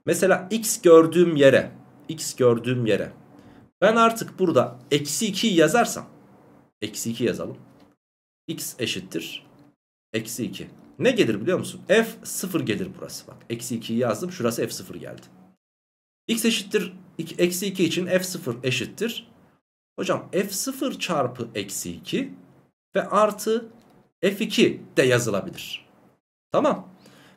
Mesela x gördüğüm yere, x gördüğüm yere ben artık burada eksi 2 yazarsam, eksi 2 yazalım. x eşittir eksi 2. Ne gelir biliyor musun? F 0 gelir burası bak. Eksi 2'yi yazdım. Şurası F 0 geldi. X eşittir 2, eksi 2 için f0 eşittir. Hocam f0 çarpı eksi 2 ve artı f2 de yazılabilir. Tamam.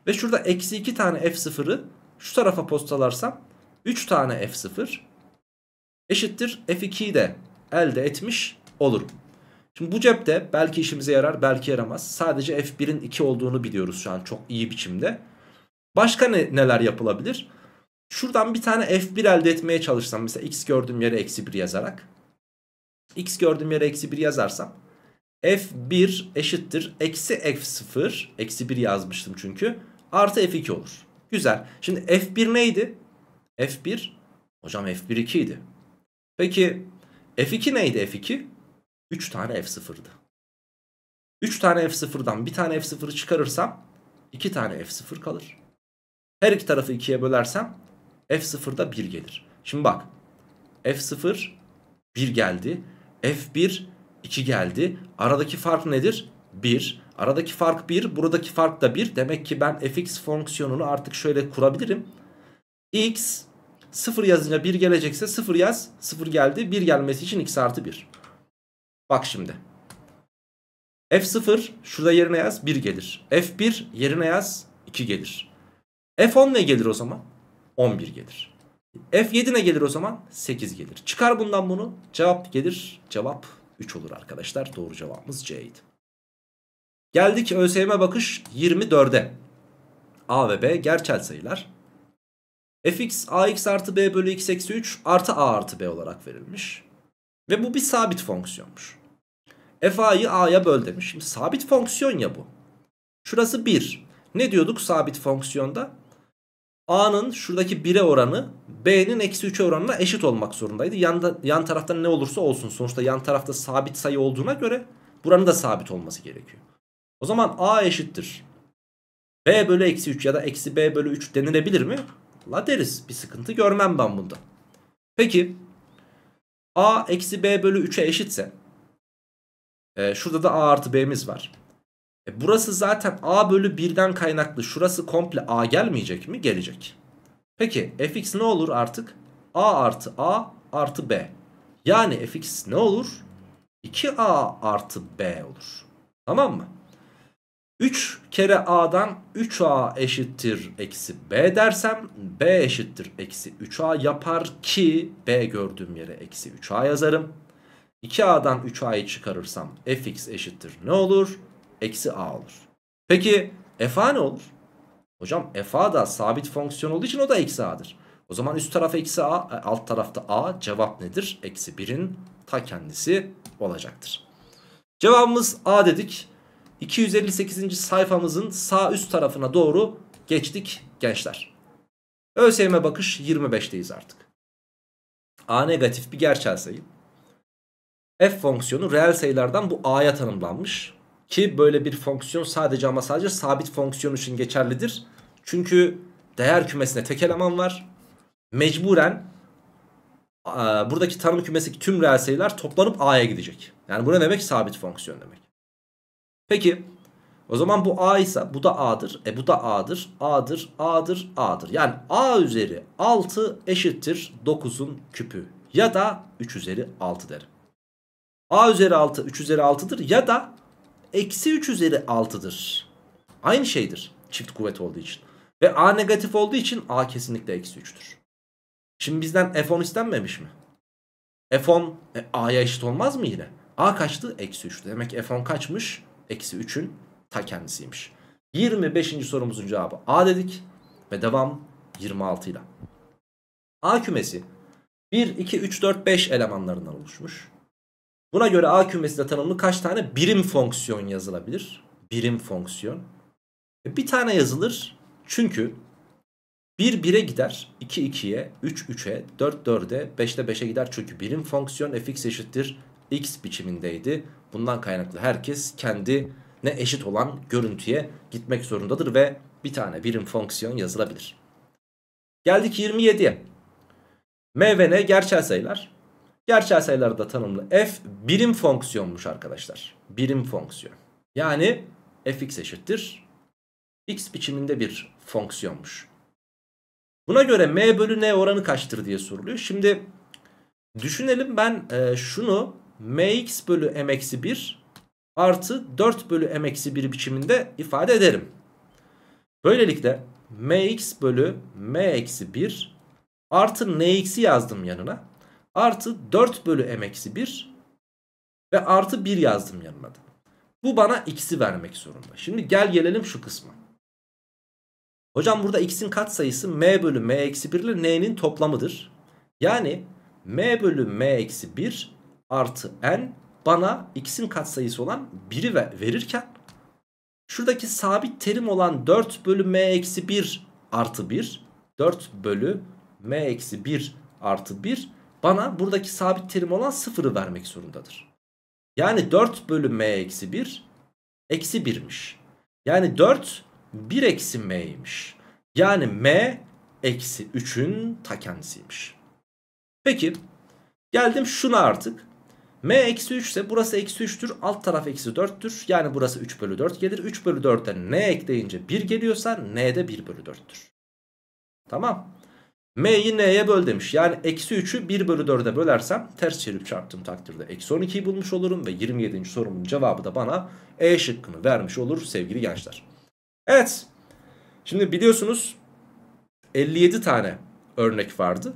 Ve şurada eksi 2 tane f0'ı şu tarafa postalarsam 3 tane f0 eşittir f2'yi de elde etmiş olurum. Şimdi bu cepte belki işimize yarar belki yaramaz. Sadece f1'in 2 olduğunu biliyoruz şu an çok iyi biçimde. Başka ne, neler yapılabilir? Şuradan bir tane f1 elde etmeye çalışsam mesela x gördüğüm yere eksi 1 yazarak. x gördüğüm yere eksi 1 yazarsam f1 eşittir eksi f0 eksi 1 yazmıştım çünkü artı f2 olur. Güzel. Şimdi f1 neydi? f1 hocam f1 2 idi. Peki f2 neydi f2? 3 tane f0'dı. 3 tane f0'dan bir tane f0'ı çıkarırsam 2 tane f0 kalır. Her iki tarafı 2'ye bölersem f da 1 gelir. Şimdi bak F0 1 geldi. F1 2 geldi. Aradaki fark nedir? 1. Aradaki fark 1. Buradaki fark da 1. Demek ki ben fx fonksiyonunu artık şöyle kurabilirim. x 0 yazınca 1 gelecekse 0 yaz. 0 geldi. 1 gelmesi için x artı 1. Bak şimdi. F0 şurada yerine yaz 1 gelir. F1 yerine yaz 2 gelir. F10 ne gelir o zaman? 11 gelir. F7 ne gelir o zaman? 8 gelir. Çıkar bundan bunu. Cevap gelir. Cevap 3 olur arkadaşlar. Doğru cevabımız C'ydi. Geldik ÖSYM bakış 24'e. A ve B gerçel sayılar. fx ax artı b bölü x eksi 3 artı a artı b olarak verilmiş. Ve bu bir sabit fonksiyonmuş. f a'yı a'ya böl demiş. Şimdi sabit fonksiyon ya bu. Şurası 1. Ne diyorduk sabit fonksiyonda? A'nın şuradaki 1'e oranı B'nin eksi 3'e oranına eşit olmak zorundaydı. Yanda, yan taraftan ne olursa olsun. Sonuçta yan tarafta sabit sayı olduğuna göre buranın da sabit olması gerekiyor. O zaman A eşittir. B bölü eksi 3 ya da eksi B bölü 3 denilebilir mi? La deriz. Bir sıkıntı görmem ben bunda. Peki A eksi B bölü 3'e eşitse e, şurada da A artı B'miz var. E burası zaten a bölü 1'den kaynaklı. Şurası komple a gelmeyecek mi? Gelecek. Peki fx ne olur artık? a artı a artı b. Yani fx ne olur? 2a artı b olur. Tamam mı? 3 kere a'dan 3a eşittir eksi b dersem b eşittir eksi 3a yapar ki b gördüğüm yere eksi 3a yazarım. 2a'dan 3a'yı çıkarırsam fx eşittir ne olur? eksi a olur. Peki f a ne olur? Hocam f a da sabit fonksiyon olduğu için o da eksi a'dır. O zaman üst taraf eksi a e, alt tarafta a cevap nedir? Eksi 1'in ta kendisi olacaktır. Cevabımız a dedik. 258. sayfamızın sağ üst tarafına doğru geçtik gençler. ÖSYM bakış 25'teyiz artık. A negatif bir gerçel sayı. F fonksiyonu reel sayılardan bu A'ya tanımlanmış. Ki böyle bir fonksiyon sadece ama sadece sabit fonksiyon için geçerlidir. Çünkü değer kümesine tek eleman var. Mecburen buradaki tanım kümesindeki tüm reel sayılar toplanıp A'ya gidecek. Yani bu ne demek? Sabit fonksiyon demek. Peki o zaman bu A ise bu da A'dır. E bu da A'dır. A'dır. A'dır. A'dır. Yani A üzeri 6 eşittir 9'un küpü. Ya da 3 üzeri 6 derim. A üzeri 6 3 üzeri 6'dır ya da eksi 3 üzeri 6'dır. Aynı şeydir çift kuvvet olduğu için. Ve A negatif olduğu için A kesinlikle eksi 3'tür. Şimdi bizden F10 istenmemiş mi? F10 e, A'ya eşit olmaz mı yine? A kaçtı? Eksi 3'tü. Demek F10 kaçmış? Eksi 3'ün ta kendisiymiş. 25. sorumuzun cevabı A dedik. Ve devam 26 ile. A kümesi 1, 2, 3, 4, 5 elemanlarından oluşmuş. Buna göre A kümesinde tanımlı kaç tane birim fonksiyon yazılabilir? Birim fonksiyon. E, bir tane yazılır. Çünkü 1 1'e gider. 2 2'ye, 3 3'e, 4 4'e, 5 de 5'e gider. Çünkü birim fonksiyon fx eşittir x biçimindeydi. Bundan kaynaklı herkes kendi ne eşit olan görüntüye gitmek zorundadır ve bir tane birim fonksiyon yazılabilir. Geldik 27'ye. M ve N gerçel sayılar. Gerçel sayılarda tanımlı f birim fonksiyonmuş arkadaşlar. Birim fonksiyon. Yani fx eşittir x biçiminde bir fonksiyonmuş. Buna göre m bölü n oranı kaçtır diye soruluyor. Şimdi düşünelim ben e, şunu mx bölü m eksi 1 artı 4 bölü m eksi 1 biçiminde ifade ederim. Böylelikle mx bölü m eksi 1 artı nx'i yazdım yanına. Artı 4 bölü m eksi 1. Ve artı 1 yazdım yanına da. Bu bana x'i vermek zorunda. Şimdi gel gelelim şu kısma. Hocam burada x'in katsayısı m bölü m eksi 1 ile n'nin toplamıdır. Yani m bölü m eksi 1 artı n bana x'in katsayısı olan 1'i verirken şuradaki sabit terim olan 4 bölü m eksi 1 artı 1 4 bölü m eksi 1 artı 1 bana buradaki sabit terim olan sıfırı vermek zorundadır. Yani 4 bölü m eksi 1 eksi 1'miş. Yani 4 1 eksi m'ymiş. Yani m eksi 3'ün ta kendisiymiş. Peki geldim şuna artık. m eksi 3 ise burası eksi 3'tür alt taraf eksi 4'tür. Yani burası 3 bölü 4 gelir. 3 bölü 4'e n ekleyince 1 geliyorsa n de 1 bölü 4'tür. Tamam M'yi N'ye böl demiş. Yani eksi 3'ü 1 bölü 4'e bölersem ters çevirip çarptığım takdirde eksi 12'yi bulmuş olurum. Ve 27. sorumun cevabı da bana E şıkkını vermiş olur sevgili gençler. Evet. Şimdi biliyorsunuz 57 tane örnek vardı.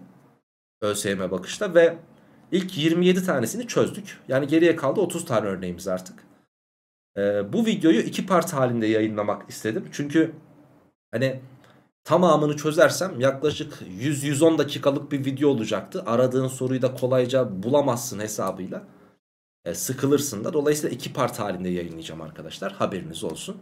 ÖSYM bakışta ve ilk 27 tanesini çözdük. Yani geriye kaldı 30 tane örneğimiz artık. Ee, bu videoyu iki part halinde yayınlamak istedim. Çünkü hani tamamını çözersem yaklaşık 100-110 dakikalık bir video olacaktı. Aradığın soruyu da kolayca bulamazsın hesabıyla. E, sıkılırsın da. Dolayısıyla iki part halinde yayınlayacağım arkadaşlar. Haberiniz olsun.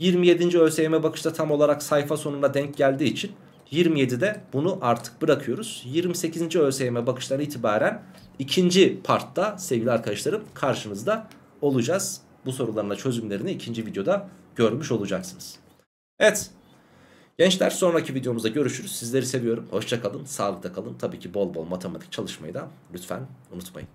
27. ÖSYM bakışta tam olarak sayfa sonuna denk geldiği için 27'de bunu artık bırakıyoruz. 28. ÖSYM bakıştan itibaren ikinci partta sevgili arkadaşlarım karşınızda olacağız. Bu sorularına çözümlerini ikinci videoda görmüş olacaksınız. Evet Gençler sonraki videomuzda görüşürüz. Sizleri seviyorum. Hoşçakalın, kalın. Sağlıkta kalın. Tabii ki bol bol matematik çalışmayı da lütfen unutmayın.